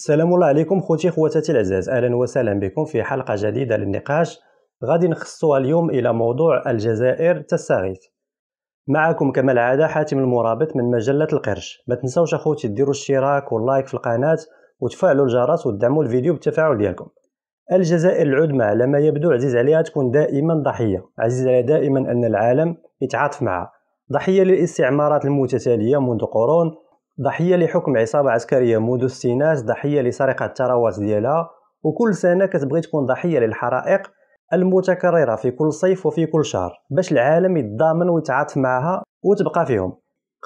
السلام الله عليكم خوتي خواتاتي العزاز اهلا وسهلا بكم في حلقه جديده للنقاش غادي نخصوها اليوم الى موضوع الجزائر تستغيث معكم كما العاده حاتم المرابط من مجله القرش ما تنساوش اخوتي ديروا الاشتراك واللايك في القناه وتفعلوا الجرس ودعموا الفيديو بالتفاعل ديالكم الجزائر العدمى على ما يبدو عزيز عليها تكون دائما ضحيه عزيز عليها دائما ان العالم يتعاطف معها ضحيه للاستعمارات المتتاليه منذ قرون ضحية لحكم عصابة عسكرية منذ السيناس ضحية لسرقة التراوات ديالها وكل سنة كتبغي تكون ضحية للحرائق المتكررة في كل صيف وفي كل شهر باش العالم يتضامن ويتعاطف معها وتبقى فيهم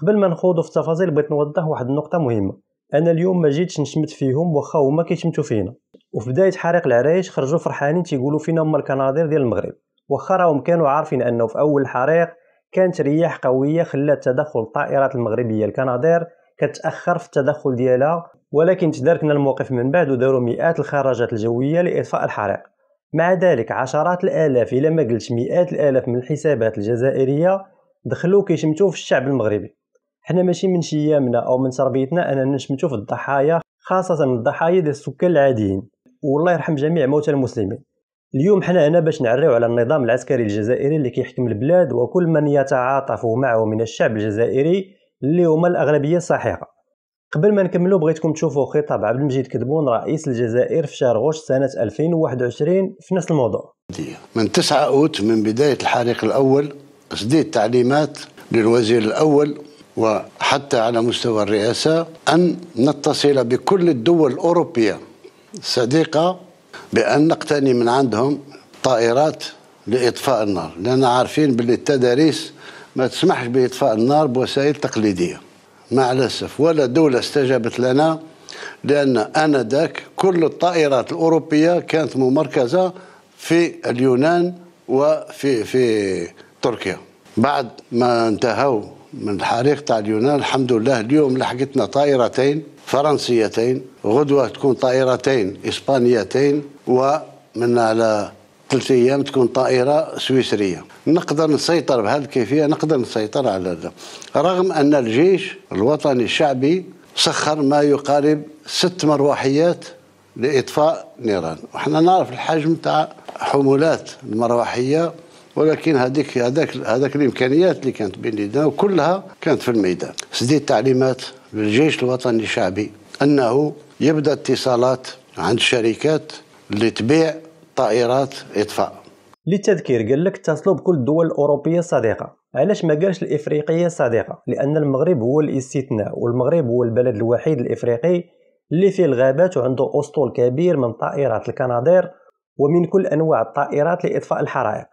قبل ما نخوضوا في التفاصيل بغيت نوضح واحد النقطة مهمة أنا اليوم ما جيتش نشمت فيهم واخا هما كيشمتوا فينا وفي بداية حريق العرايش خرجوا فرحانين تيقولوا فينا هما الكناظير ديال المغرب واخا راهم كانوا عارفين أنه في أول الحريق كانت رياح قوية خلات تدخل الطائرات المغربية الكناظير كتاخر في التدخل ديالها ولكن تداركنا الموقف من بعد وداروا مئات الخراجات الجويه لاطفاء الحريق مع ذلك عشرات الالاف الى ما قلت مئات الالاف من الحسابات الجزائريه دخلوا كيشمتوا في الشعب المغربي حنا ماشي من شيامنا او من تربيتنا اننا نشمتوا في الضحايا خاصه الضحايا ديال السكان العاديين والله يرحم جميع موتى المسلمين اليوم حنا هنا باش نعريو على النظام العسكري الجزائري اللي كيحكم البلاد وكل من يتعاطف معه من الشعب الجزائري اللي هما الاغلبيه صحيحه قبل ما نكملو بغيتكم تشوفوا خطاب عبد المجيد كدبون رئيس الجزائر في شهر غشت سنه 2021 في نفس الموضوع من 9 اوت من بدايه الحريق الاول أصديت تعليمات للوزير الاول وحتى على مستوى الرئاسه ان نتصل بكل الدول الاوروبيه الصديقه بان نقتني من عندهم طائرات لاطفاء النار لان عارفين باللي التداريس ما تسمحش بإطفاء النار بوسائل تقليدية مع الأسف ولا دولة استجابت لنا لأن آنذاك كل الطائرات الأوروبية كانت ممركزة في اليونان وفي في تركيا بعد ما انتهوا من الحريق تاع اليونان الحمد لله اليوم لحقتنا طائرتين فرنسيتين غدوة تكون طائرتين إسبانيتين ومن على ثلاث ايام تكون طائره سويسريه نقدر نسيطر بهذه الكيفيه نقدر نسيطر على هذا رغم ان الجيش الوطني الشعبي سخر ما يقارب ست مروحيات لاطفاء نيران وحنا نعرف الحجم تاع حمولات المروحيه ولكن هذيك هذاك هذاك الامكانيات اللي كانت بين يدينا وكلها كانت في الميدان سديت تعليمات للجيش الوطني الشعبي انه يبدا اتصالات عند الشركات اللي تبيع طائرات اطفاء للتذكير قال لك اتصلوا بكل الدول الاوروبيه الصديقه علاش ما قالش الافريقيه الصديقه لان المغرب هو الاستثناء والمغرب هو البلد الوحيد الافريقي اللي فيه الغابات وعنده اسطول كبير من طائرات الكنادير ومن كل انواع الطائرات لاطفاء الحرائق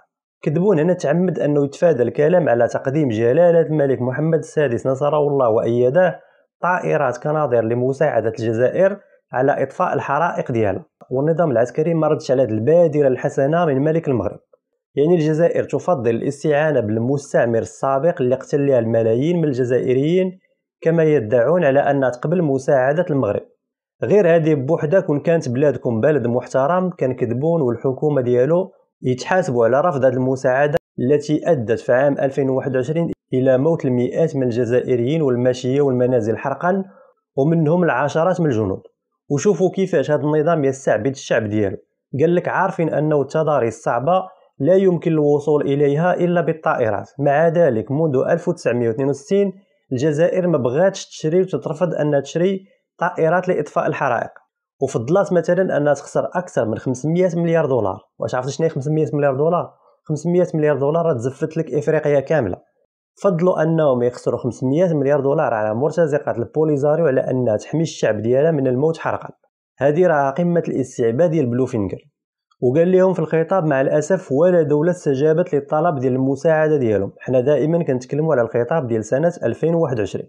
كذبون هنا تعمد انه يتفادى الكلام على تقديم جلاله الملك محمد السادس نصره الله وايده طائرات كنادير لمساعده الجزائر على اطفاء الحرائق ديالها والنظام العسكري ما ردش على هذه البادره الحسنه من ملك المغرب يعني الجزائر تفضل الاستعانه بالمستعمر السابق اللي قتل ليها الملايين من الجزائريين كما يدعون على انها تقبل مساعده المغرب غير هذه بوحدها كون كانت بلادكم بلد محترم كان كذبون والحكومه ديالو يتحاسبوا على رفض هذه المساعده التي ادت في عام 2021 الى موت المئات من الجزائريين والماشيه والمنازل حرقا ومنهم العشرات من الجنود وشوفوا كيفاش هذا النظام يستعبد الشعب ديالو قال لك عارفين انه التضاريس الصعبه لا يمكن الوصول اليها الا بالطائرات مع ذلك منذ 1962 الجزائر ما بغاتش تشري وتترفض انها تشري طائرات لاطفاء الحرائق وفضلات مثلا انها تخسر اكثر من 500 مليار دولار واش عرفتي شنو 500 مليار دولار 500 مليار دولار تزفت لك افريقيا كامله فضلوا انهم يخسروا 500 مليار دولار على مرتزقه البوليزاريو على انها تحمي الشعب ديالها من الموت حرقا هذه راه قمه الاستعباد ديال بلوفينغر وقال لهم في الخطاب مع الاسف ولا دوله استجابت للطلب ديال المساعده ديالهم حنا دائما كنتكلموا على الخطاب ديال سنه 2021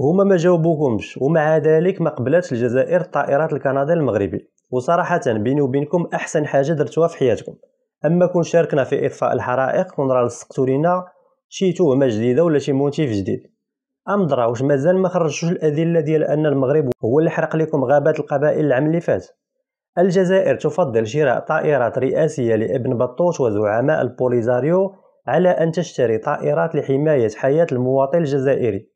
هما ما جاوبوكمش ومع ذلك ما قبلتش الجزائر الطائرات الكندا المغربي وصراحه بيني وبينكم احسن حاجه درتوها في حياتكم اما كون شاركنا في اطفاء الحرائق كون راه لصقتو لينا شي تهمه جديده ولا شي موتيف جديد ام دراوش واش مازال ما خرجوش الادله ديال ان المغرب هو اللي حرق لكم غابات القبائل العام اللي فات الجزائر تفضل شراء طائرات رئاسيه لابن بطوش وزعماء البوليزاريو على ان تشتري طائرات لحمايه حياه المواطن الجزائري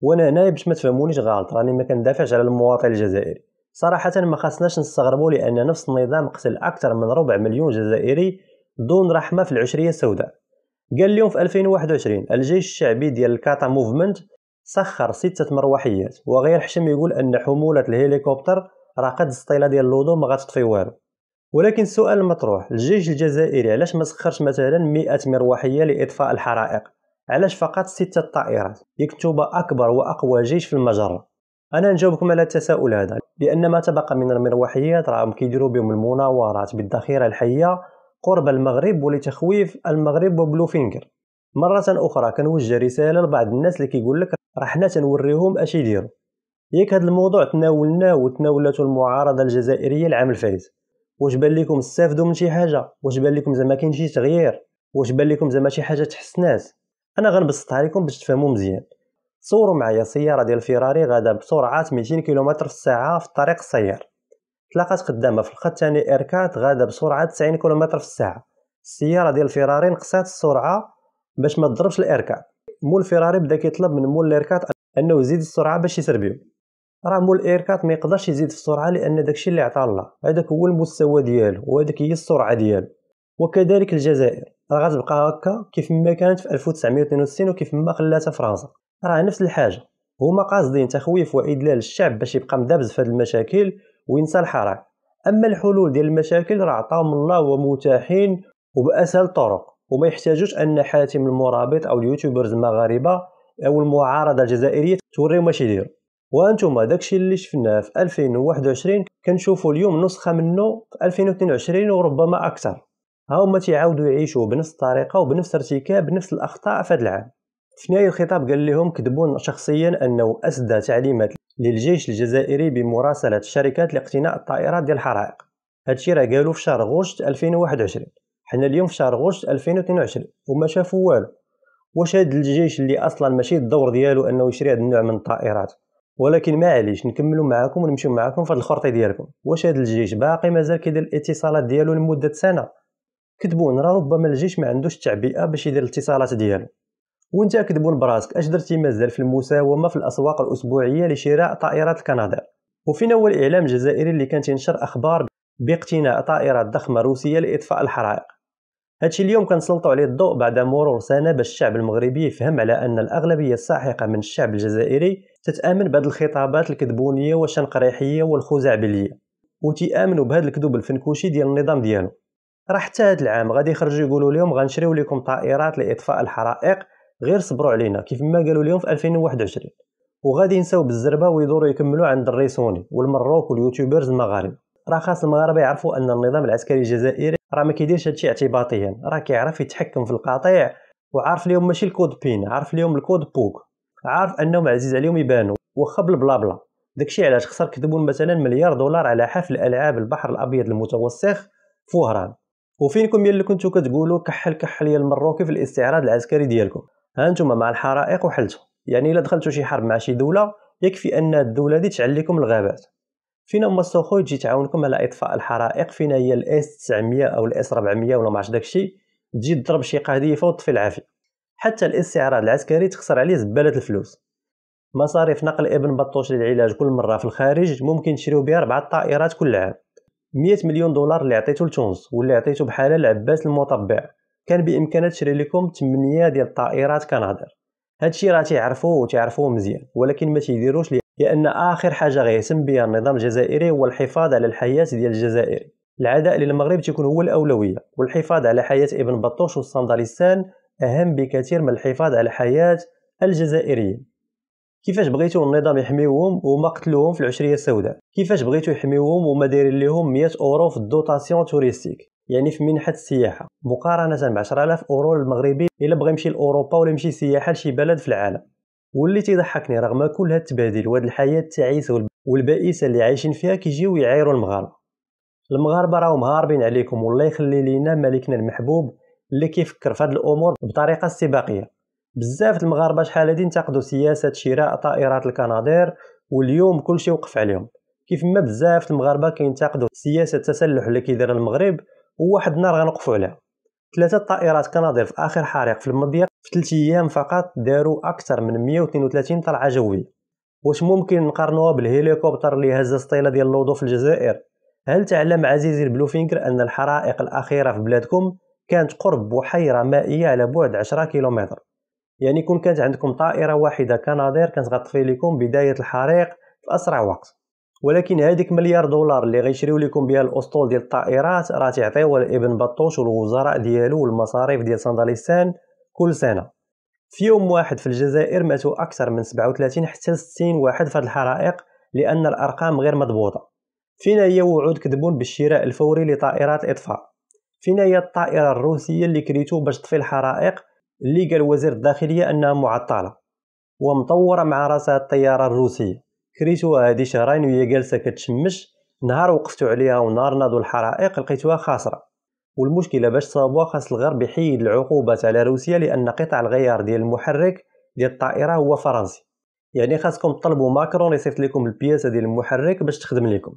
وانا هنايا باش ما تفهمونيش غلط راني ما كندافعش على المواطن الجزائري صراحه ما خاصناش نستغربوا لان نفس النظام قتل اكثر من ربع مليون جزائري دون رحمه في العشريه السوداء قال لهم في 2021 الجيش الشعبي ديال الكاتا موفمنت سخر ستة مروحيات وغير حشم يقول أن حمولة الهليكوبتر راه قد السطيلة ديال اللودو ما غتطفي والو ولكن السؤال المطروح الجيش الجزائري علاش ما سخرش مثلا مئة مروحية لإطفاء الحرائق علاش فقط ستة طائرات يكتب أكبر وأقوى جيش في المجرة أنا نجاوبكم على التساؤل هذا لأن ما تبقى من المروحيات راهم كيديروا بهم المناورات بالذخيرة الحية قرب المغرب ولتخويف المغرب فينكر مرة أخرى كنوجه رسالة لبعض الناس اللي كيقول لك راه حنا تنوريهم اش يديروا ياك هذا الموضوع تناولناه وتناولته المعارضة الجزائرية العام الفايت واش بان لكم استفدوا من شي حاجة واش بان لكم زعما كاين شي تغيير واش بان لكم زعما شي حاجة تحسنات انا غنبسطها لكم باش تفهموا مزيان تصوروا معايا سيارة ديال فيراري غادا بسرعة 200 كيلومتر في الساعة في الطريق السيار تلاقات قدامها في الخط الثاني اركات غادا بسرعة 90 كيلومتر في الساعة السيارة ديال الفيراري نقصات السرعة باش ما تضربش الاركات مول الفيراري بدا كيطلب من مول الاركات أنه يزيد السرعة باش يسربيو راه مول الاركات ما يقدرش يزيد في السرعة لأن داكشي اللي عطاه الله هذاك هو المستوى ديالو وهذيك هي السرعة ديالو وكذلك الجزائر راه غتبقى هكا كيف ما كانت في 1962 وكيف ما خلاتها فرنسا راه نفس الحاجة هما قاصدين تخويف وإدلال الشعب باش يبقى مدابز في هاد المشاكل وينسى الحراك اما الحلول ديال المشاكل راه عطاهم الله ومتاحين وباسهل طرق وما يحتاجوش ان حاتم المرابط او اليوتيوبرز المغاربه او المعارضه الجزائريه توريو واش يديروا وانتم داكشي اللي شفناه في 2021 كنشوفوا اليوم نسخه منه في 2022 وربما اكثر ها هما تيعاودوا يعيشوا بنفس الطريقه وبنفس ارتكاب نفس الاخطاء في هذا العام في نهايه الخطاب قال لهم كذبون شخصيا انه اسدى تعليمات للجيش الجزائري بمراسلة الشركات لاقتناء الطائرات ديال الحرائق هادشي راه قالوا في شهر غشت 2021 حنا اليوم في شهر غشت 2022 وما شافوا والو واش هاد الجيش اللي اصلا ماشي الدور ديالو انه يشري هاد النوع من الطائرات ولكن معليش نكملوا معاكم ونمشيو معاكم في الخرطي ديالكم واش هاد الجيش باقي مازال كيدير الاتصالات ديالو لمده سنه كتبون راه ربما الجيش ما عندوش تعبئه باش يدير الاتصالات ديالو وانت كذبون براسك اش درتي مازال في المساومه في الاسواق الاسبوعيه لشراء طائرات الكنادر وفين هو الاعلام الجزائري اللي كان ينشر اخبار باقتناء طائرات ضخمه روسيه لاطفاء الحرائق هادشي اليوم كنسلطوا عليه الضوء بعد مرور سنه باش الشعب المغربي يفهم على ان الاغلبيه الساحقه من الشعب الجزائري تتامن بهاد الخطابات الكذبونيه والشنقريحيه والخزعبليه وتيامنوا بهاد الكذوب الفنكوشي ديال النظام ديالو راه حتى هاد العام غادي يخرجوا يقولوا اليوم غنشريو لكم طائرات لاطفاء الحرائق غير صبروا علينا كيف ما قالوا اليوم في 2021 وغادي ينساو بالزربه ويدوروا يكملوا عند الريسوني والمروك واليوتيوبرز المغاربه راه خاص المغاربه يعرفوا ان النظام العسكري الجزائري راه ما كيديرش هادشي اعتباطيا راه كيعرف يتحكم في القطيع وعارف اليوم ماشي الكود بين عارف اليوم الكود بوك عارف انهم عزيز عليهم يبانوا واخا بلا بلا داكشي علاش خسر كذبون مثلا مليار دولار على حفل العاب البحر الابيض المتوسخ في وهران وفينكم يلي كنتو كتقولوا كحل كحل يا المروكي في الاستعراض العسكري ديالكم هانتوما مع الحرائق وحلتو يعني الا دخلتو شي حرب مع شي دوله يكفي ان الدوله دي تعلي لكم الغابات فينا هما السوخوي تجي تعاونكم على اطفاء الحرائق فينا هي الاس 900 او الاس 400 ولا ماعرفش داكشي تجي تضرب شي قذيفه وتطفي العافيه حتى الاستعراض العسكري تخسر عليه زباله الفلوس مصاريف نقل ابن بطوش للعلاج كل مره في الخارج ممكن تشريو بها ربعة طائرات كل عام 100 مليون دولار اللي عطيتو لتونس واللي عطيتو بحالة لعباس المطبع كان بامكانها تشري لكم 8 ديال الطائرات كنهضر هادشي راه تيعرفوه وتيعرفوه مزيان ولكن ما تيديروش لان اخر حاجه غيهتم بها النظام الجزائري هو الحفاظ على الحياه ديال الجزائري العداء للمغرب تيكون هو الاولويه والحفاظ على حياه ابن بطوش والصندلستان اهم بكثير من الحفاظ على حياه الجزائريين كيفاش بغيتو النظام يحميوهم وما قتلوهم في العشريه السوداء كيفاش بغيتو يحميوهم وما دايرين لهم 100 اورو في الدوطاسيون توريستيك يعني في منحه السياحه مقارنه ب 10000 اورو للمغربي الا بغى يمشي لاوروبا ولا يمشي سياحه لشي بلد في العالم واللي تيضحكني رغم كل هاد التبادل وهاد الحياه التعيسه والبائسه اللي عايشين فيها كيجيو يعايروا المغاربه المغاربه راهم هاربين عليكم والله يخلي لينا ملكنا المحبوب اللي كيفكر في هاد الامور بطريقه استباقيه بزاف المغاربه شحال هادي انتقدوا سياسه شراء طائرات الكنادير واليوم كلشي وقف عليهم كيف ما بزاف المغاربه كينتقدوا سياسه التسلح اللي كيدير المغرب وواحد النهار غنوقفوا عليها ثلاثة طائرات كناضل في آخر حريق في المضيق في ثلاثة أيام فقط داروا أكثر من 132 طلعة جوية واش ممكن نقارنوها بالهليكوبتر اللي هز السطيلة ديال اللوضو في الجزائر هل تعلم عزيزي البلوفينكر أن الحرائق الأخيرة في بلادكم كانت قرب بحيرة مائية على بعد 10 كيلومتر يعني كون كانت عندكم طائرة واحدة كناظير كانت غطفي لكم بداية الحريق في أسرع وقت ولكن هذيك مليار دولار اللي غيشريو لكم بها الاسطول ديال الطائرات راه تعطيوها لابن بطوش والوزراء ديالو والمصاريف ديال صندليستان كل سنه في يوم واحد في الجزائر ماتوا اكثر من 37 حتى 60 واحد في الحرائق لان الارقام غير مضبوطه فينا هي وعود كذبون بالشراء الفوري لطائرات الاطفاء فينا هي الطائره الروسيه اللي كريتو باش تطفي الحرائق اللي قال وزير الداخليه انها معطله ومطوره مع راسها الطياره الروسيه كريتوها هادي شهرين وهي جالسه كتشمش نهار وقفتو عليها ونهار ناضو الحرائق لقيتوها خاسره والمشكله باش صابوها خاص الغرب يحيد العقوبات على روسيا لان قطع الغيار ديال المحرك ديال الطائره هو فرنسي يعني خاصكم تطلبوا ماكرون يصيفط لكم البياسه ديال المحرك باش تخدم لكم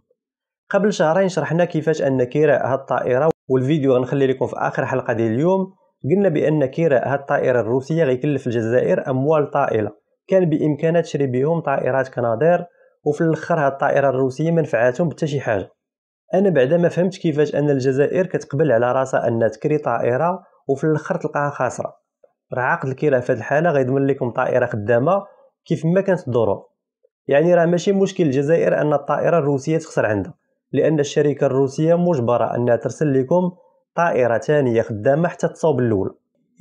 قبل شهرين شرحنا كيفاش ان كيراء هاد الطائره والفيديو غنخلي لكم في اخر حلقه ديال اليوم قلنا بان كيراء هاد الطائره الروسيه غيكلف الجزائر اموال طائله كان بامكانها تشري بهم طائرات كناظير وفي الاخر هاد الطائره الروسيه ما نفعاتهم حتى شي حاجه انا بعدا ما فهمت كيفاش ان الجزائر كتقبل على راسها انها تكري طائره وفي الاخر تلقاها خاسره راه عقد الكرا في هذه الحاله غيضمن لكم طائره خدامه كيف ما كانت الظروف يعني راه ماشي مشكل الجزائر ان الطائره الروسيه تخسر عندها لان الشركه الروسيه مجبره انها ترسل لكم طائره ثانيه خدامه حتى تصاوب الاولى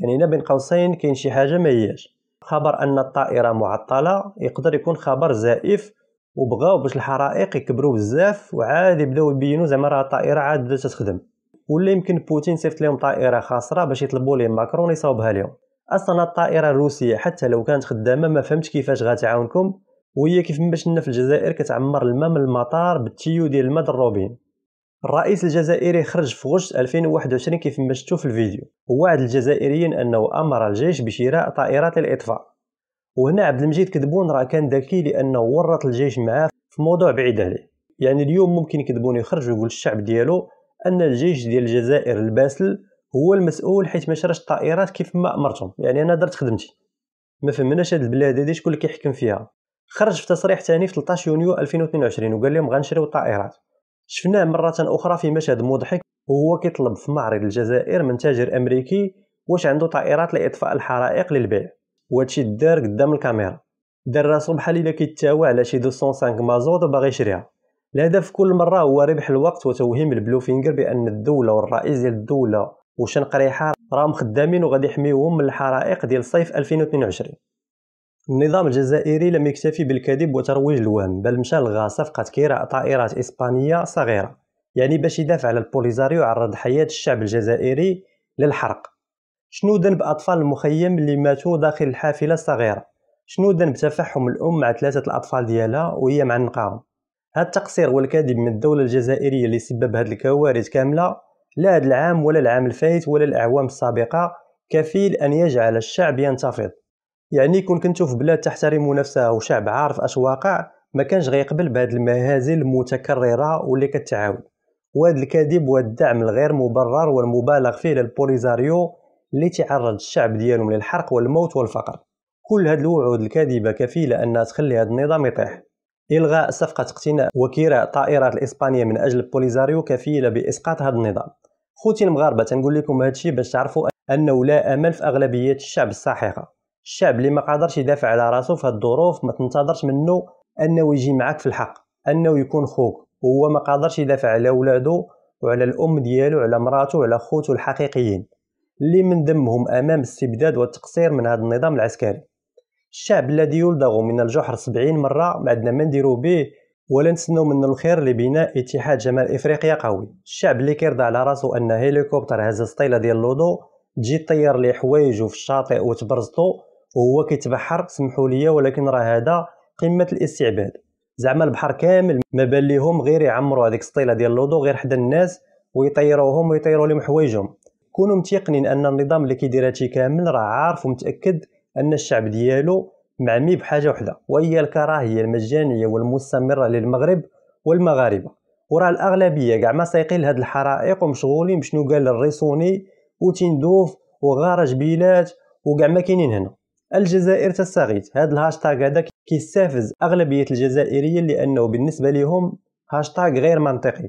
يعني هنا بين قوسين كاين شي حاجه ما هياش خبر ان الطائره معطله يقدر يكون خبر زائف وبغاو باش الحرائق يكبروا بزاف وعادي يبداو يبينوا زعما راه الطائره عاد بدات تخدم ولا يمكن بوتين صيفط لهم طائره خاسره باش يطلبوا ليه ماكرون يصاوبها لهم اصلا الطائره الروسيه حتى لو كانت خدامه ما فهمتش كيفاش غتعاونكم وهي كيف ما شفنا في الجزائر كتعمر الماء من المطار بالتيو ديال الماء الروبين الرئيس الجزائري خرج في غشت 2021 كيف ما في الفيديو ووعد الجزائريين انه امر الجيش بشراء طائرات الاطفاء وهنا عبد المجيد كذبون راه كان ذكي لانه ورط الجيش معاه في موضوع بعيد عليه يعني اليوم ممكن يكذبون يخرج ويقول الشعب ديالو ان الجيش ديال الجزائر الباسل هو المسؤول حيت ما شراش الطائرات كيف ما امرتهم يعني انا درت خدمتي ما فهمناش هاد البلاد هادي شكون اللي كيحكم فيها خرج في تصريح ثاني في 13 يونيو 2022 وقال لهم غنشريو الطائرات شفناه مرة أخرى في مشهد مضحك وهو كيطلب في معرض الجزائر من تاجر أمريكي واش عنده طائرات لإطفاء الحرائق للبيع وهادشي دار قدام الكاميرا دار راسو بحال إلا كيتاوى على شي 205 مازوط وباغي يشريها الهدف كل مرة هو ربح الوقت وتوهيم البلوفينغر بأن الدولة والرئيس ديال الدولة وشنقريحة راهم خدامين وغادي يحميوهم من الحرائق ديال صيف 2022 النظام الجزائري لم يكتفي بالكذب وترويج الوهم بل مشى لغا صفقة كراء طائرات إسبانية صغيرة يعني باش يدافع على البوليزاريو عرض حياة الشعب الجزائري للحرق شنو ذنب أطفال المخيم اللي ماتوا داخل الحافلة الصغيرة شنو ذنب تفحم الأم مع ثلاثة الأطفال ديالها وهي مع نقاهم هاد التقصير والكذب من الدولة الجزائرية اللي سبب هاد الكوارث كاملة لا هاد العام ولا العام الفايت ولا الأعوام السابقة كفيل أن يجعل الشعب ينتفض يعني كون كنتو في بلاد تحترم نفسها وشعب عارف اش واقع ما كانش غيقبل بهاد المهازل المتكرره واللي كتعاود وهاد الكذب وهاد الدعم الغير مبرر والمبالغ فيه للبوليزاريو اللي تعرض الشعب ديالهم للحرق والموت والفقر كل هاد الوعود الكاذبه كفيله انها تخلي هاد النظام يطيح الغاء صفقه اقتناء وكراء طائرات الاسبانيه من اجل البوليزاريو كفيله باسقاط هاد النظام خوتي المغاربه تنقول لكم هادشي باش تعرفوا انه لا امل في اغلبيه الشعب الساحقه الشعب اللي ما قادرش يدافع على راسو في الظروف ما تنتظرش منه انه يجي معك في الحق انه يكون خوك وهو ما قادرش يدافع على ولادو وعلى الام ديالو وعلى مراتو وعلى خوتو الحقيقيين اللي من دمهم امام الاستبداد والتقصير من هذا النظام العسكري الشعب الذي يلدغ من الجحر سبعين مره ما عندنا ما نديرو به ولا نتسناو منه الخير لبناء اتحاد جمال افريقيا قوي الشعب اللي كيرضى على راسو ان هيليكوبتر هز سطيله ديال لودو تجي طير ليه حوايجو في الشاطئ وتبرزطو وهو كيتبحر سمحوا لي ولكن راه هذا قمه الاستعباد زعما البحر كامل ما بان ليهم غير يعمروا هذيك السطيله ديال لودو غير حدا الناس ويطيروهم ويطيروا لهم حوايجهم كونوا متيقنين ان النظام اللي كيدير هادشي كامل راه عارف ومتاكد ان الشعب ديالو معمي بحاجه وحده وهي الكراهيه المجانيه والمستمره للمغرب والمغاربه وراه الاغلبيه كاع ما سايقين لهاد الحرائق ومشغولين بشنو قال الريسوني وتندوف وغارج بيلات وكاع ما كاينين هنا الجزائر تستغيت هذا الهاشتاغ هذا كيستفز اغلبيه الجزائريين لانه بالنسبه لهم هاشتاغ غير منطقي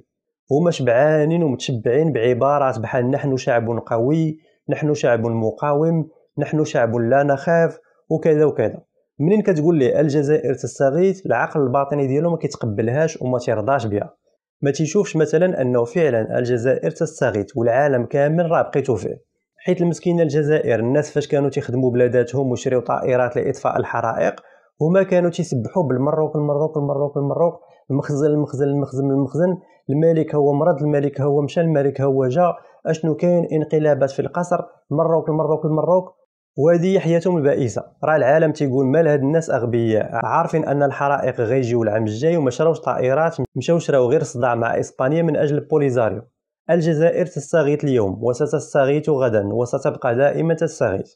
هما شبعانين ومتشبعين بعبارات بحال نحن شعب قوي نحن شعب مقاوم نحن شعب لا نخاف وكذا وكذا منين كتقول لي الجزائر تستغيت العقل الباطني ديالو ما كيتقبلهاش وما تيرضاش بها ما تيشوفش مثلا انه فعلا الجزائر تستغيت والعالم كامل راه بقيتو فيه حيت المسكينه الجزائر الناس فاش كانوا تيخدموا بلاداتهم وشريو طائرات لاطفاء الحرائق هما كانوا تيسبحوا بالمروك المروك المروك المروك المخزن المخزن المخزن المخزن الملك هو مرض الملك هو مشى الملك هو جا اشنو كاين انقلابات في القصر المروك المروك المروك وهذه حياتهم البائسه راه العالم تيقول مال هاد الناس اغبياء عارفين ان الحرائق غيجيو العام الجاي وما شراوش طائرات مشاو شراو غير صداع مع اسبانيا من اجل البوليزاريو الجزائر تستغيث اليوم وستستغيث غدا وستبقى دائما تستغيث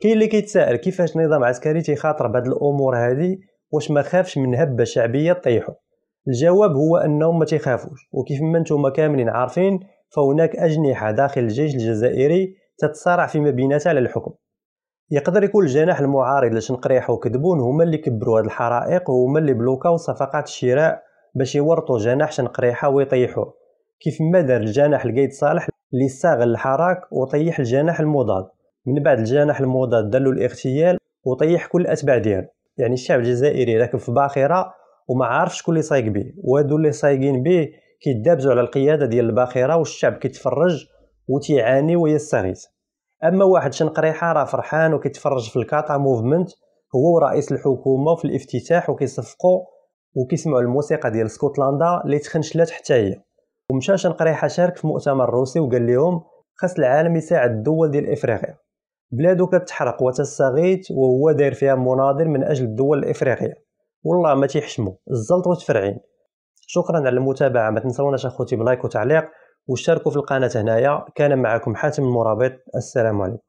كاين اللي كيتسائل كيفاش نظام عسكري تيخاطر بهاد الامور هذه واش ما خافش من هبه شعبيه طيحو الجواب هو انهم ما تيخافوش وكيف ما نتوما كاملين عارفين فهناك اجنحه داخل الجيش الجزائري تتصارع فيما بيناتها على الحكم يقدر يكون الجناح المعارض لشنقريح وكذبون هما اللي كبروا هاد الحرائق وهما اللي بلوكاو صفقات الشراء باش يورطوا جناح شنقريحه ويطيحوه كيف ما دار الجناح لقايد صالح اللي ساغل الحراك وطيح الجناح المضاد من بعد الجناح المضاد دلو الاغتيال وطيح كل الاتباع ديالو يعني الشعب الجزائري راكب في باخره وما عارفش شكون اللي صايق به وهادو اللي صايقين به كيدابزوا على القياده ديال الباخره والشعب كيتفرج وتيعاني ويستغيث اما واحد شنقريحه راه فرحان وكيتفرج في الكاتا موفمنت هو ورئيس الحكومه في الافتتاح وكيصفقوا وكيسمعوا الموسيقى ديال اسكتلندا اللي تخنشلات حتى هي ومشى شنقريحه شارك في مؤتمر روسي وقال لهم خاص العالم يساعد الدول ديال افريقيا بلادو كتحرق وتستغيث وهو داير فيها مناضل من اجل الدول الافريقيه والله ما تيحشموا الزلط وتفرعين شكرا على المتابعه ما تنسوناش اخوتي بلايك وتعليق واشتركوا في القناه هنايا كان معكم حاتم المرابط السلام عليكم